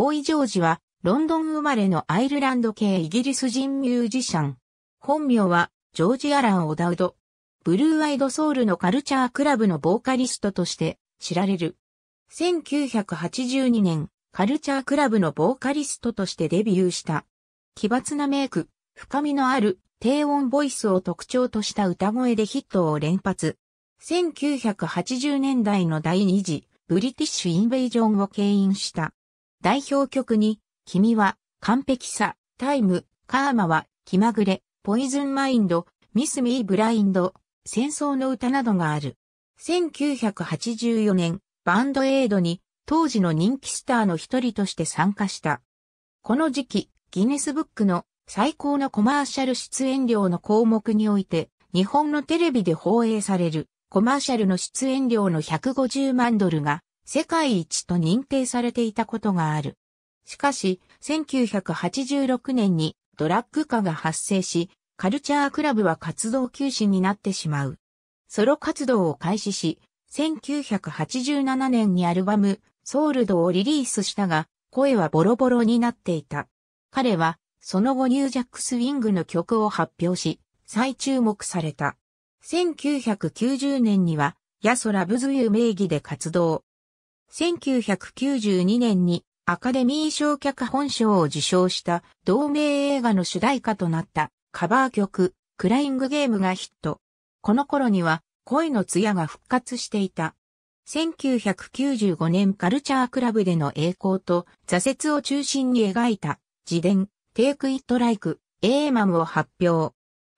ボーイ・ジョージは、ロンドン生まれのアイルランド系イギリス人ミュージシャン。本名は、ジョージ・アラン・オダウド。ブルーアイドソウルのカルチャークラブのボーカリストとして知られる。1982年、カルチャークラブのボーカリストとしてデビューした。奇抜なメイク、深みのある低音ボイスを特徴とした歌声でヒットを連発。1980年代の第2次ブリティッシュインベージョンを牽引した。代表曲に、君は、完璧さ、タイム、カーマは、気まぐれ、ポイズンマインド、ミス・ミー・ブラインド、戦争の歌などがある。1984年、バンドエイドに当時の人気スターの一人として参加した。この時期、ギネスブックの最高のコマーシャル出演料の項目において、日本のテレビで放映されるコマーシャルの出演料の150万ドルが世界一と認定されていたことがある。しかし、1986年にドラッグ化が発生し、カルチャークラブは活動休止になってしまう。ソロ活動を開始し、1987年にアルバム、ソールドをリリースしたが、声はボロボロになっていた。彼は、その後ニュージャックスウィングの曲を発表し、再注目された。1990年には、ヤソラブズユ名義で活動。1992年にアカデミー賞脚本賞を受賞した同名映画の主題歌となったカバー曲クライングゲームがヒット。この頃には恋の艶が復活していた。1995年カルチャークラブでの栄光と挫折を中心に描いた自伝テイクイットライクエーマムを発表。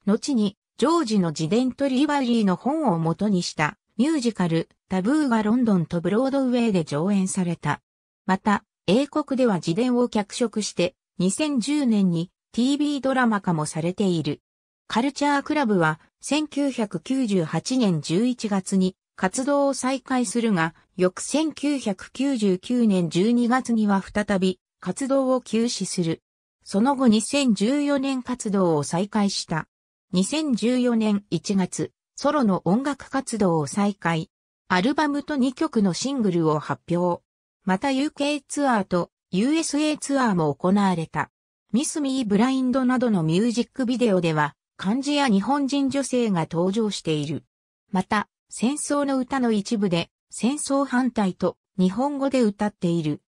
後にジョージの自伝とリバリーの本を元にしたミュージカル、タブーがロンドンとブロードウェイで上演された。また、英国では自伝を脚色して、2010年に TV ドラマ化もされている。カルチャークラブは1998年11月に活動を再開するが、翌1999年12月には再び活動を休止する。その後2014年活動を再開した。2014年1月、ソロの音楽活動を再開。アルバムと2曲のシングルを発表。また UK ツアーと USA ツアーも行われた。ミス・ミー・ブラインドなどのミュージックビデオでは、漢字や日本人女性が登場している。また、戦争の歌の一部で、戦争反対と日本語で歌っている。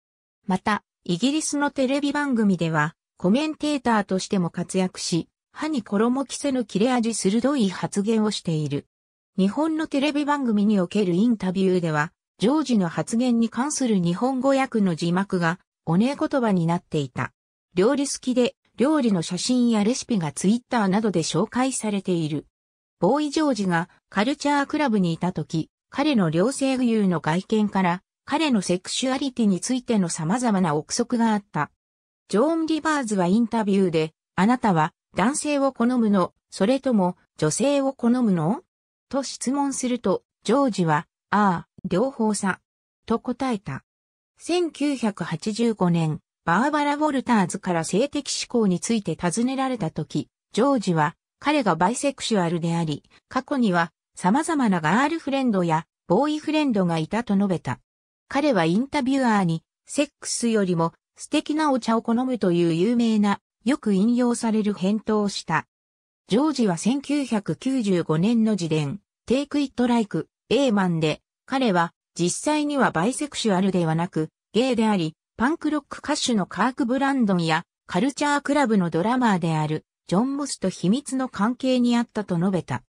また、イギリスのテレビ番組では、コメンテーターとしても活躍し、歯に衣着せぬ切れ味鋭い発言をしている。日本のテレビ番組におけるインタビューでは、ジョージの発言に関する日本語訳の字幕が、おねえ言葉になっていた。料理好きで、料理の写真やレシピがツイッターなどで紹介されている。ボーイ・ジョージがカルチャークラブにいた時、彼の両性具有の外見から、彼のセクシュアリティについての様々な憶測があった。ジョーン・リバーズはインタビューで、あなたは男性を好むの、それとも女性を好むのと質問すると、ジョージは、ああ、両方さ、と答えた。1985年、バーバラ・ウォルターズから性的指向について尋ねられた時、ジョージは、彼がバイセクシュアルであり、過去には様々なガールフレンドやボーイフレンドがいたと述べた。彼はインタビュアーに、セックスよりも素敵なお茶を好むという有名なよく引用される返答をした。ジョージは1995年の自伝、Take It Like A Man で、彼は実際にはバイセクシュアルではなく、ゲイであり、パンクロック歌手のカーク・ブランドンやカルチャークラブのドラマーであるジョン・モスと秘密の関係にあったと述べた。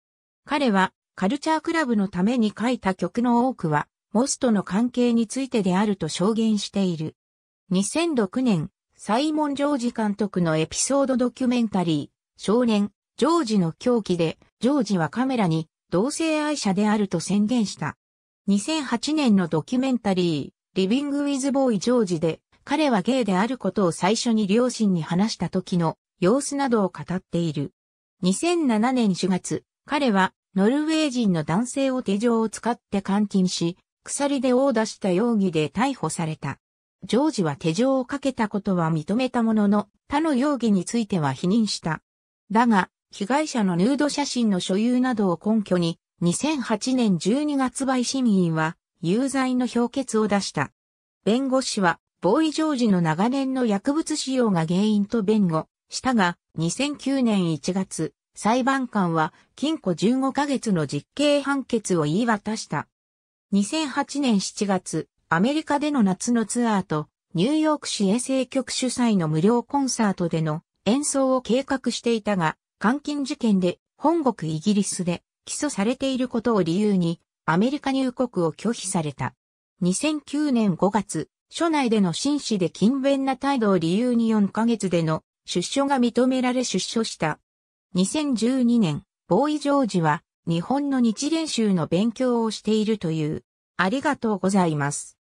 彼はカルチャークラブのために書いた曲の多くはモスとの関係についてであると証言している。2006年、サイモン・ジョージ監督のエピソードドキュメンタリー、少年、ジョージの狂気で、ジョージはカメラに同性愛者であると宣言した。2008年のドキュメンタリー、リビング・ウィズ・ボーイ・ジョージで、彼はゲイであることを最初に両親に話した時の様子などを語っている。2007年4月、彼はノルウェー人の男性を手錠を使って監禁し、鎖で殴打した容疑で逮捕された。ジョージは手錠をかけたことは認めたものの、他の容疑については否認した。だが、被害者のヌード写真の所有などを根拠に、2008年12月売審員は、有罪の評決を出した。弁護士は、ボーイ・ジョージの長年の薬物使用が原因と弁護したが、2009年1月、裁判官は禁錮15ヶ月の実刑判決を言い渡した。2008年7月、アメリカでの夏のツアーと、ニューヨーク市衛生局主催の無料コンサートでの演奏を計画していたが、監禁事件で本国イギリスで起訴されていることを理由に、アメリカ入国を拒否された。2009年5月、署内での紳士で勤勉な態度を理由に4ヶ月での出所が認められ出所した。2012年、ボーイ・ジョージは日本の日蓮習の勉強をしているという。ありがとうございます。